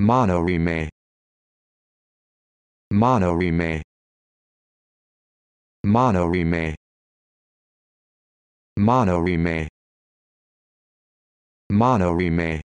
Monorime. Monorime. Monorime. Monorime. Monorime.